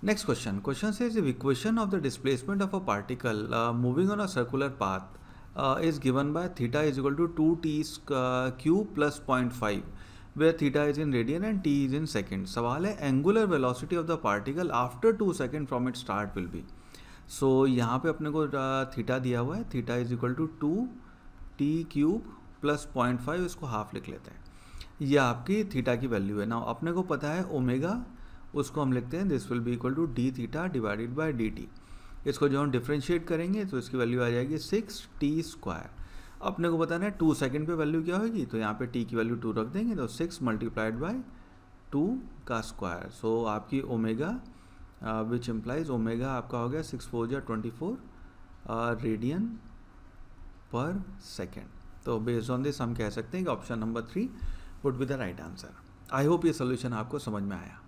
Next question. Question says if equation of the displacement of a particle uh, moving on a circular path uh, is given by theta is equal to 2t uh, cube plus 0.5 where theta is in radian and t is in second. सवाल है angular velocity of the particle after 2 second from its start will be. So यहाँ पे अपने को theta दिया हुआ है theta is equal to two t cube plus point five इसको हाफ लिख लेते हैं ये आपकी थीटा की वैल्यू है ना अपने को पता है ओमेगा उसको हम लिखते हैं this will be equal to d theta divided by d t इसको जो हम डिफ्रेंशिएट करेंगे तो इसकी वैल्यू आ जाएगी सिक्स टी स्क्वायर अपने को बताना है टू सेकेंड पे वैल्यू क्या होगी तो यहाँ पे टी की वैल्यू टू रख देंगे तो सिक्स मल्टीप्लाइड बाई टू का स्क्वायर सो so, आपकी ओमेगा विच एम्प्लाइज ओमेगा आपका हो गया सिक्स फोर या ट्वेंटी फोर रेडियन पर सेकेंड तो बेस्ड ऑन दिस हम कह सकते हैं कि option number three would be the right answer I hope ये सोल्यूशन आपको समझ में आया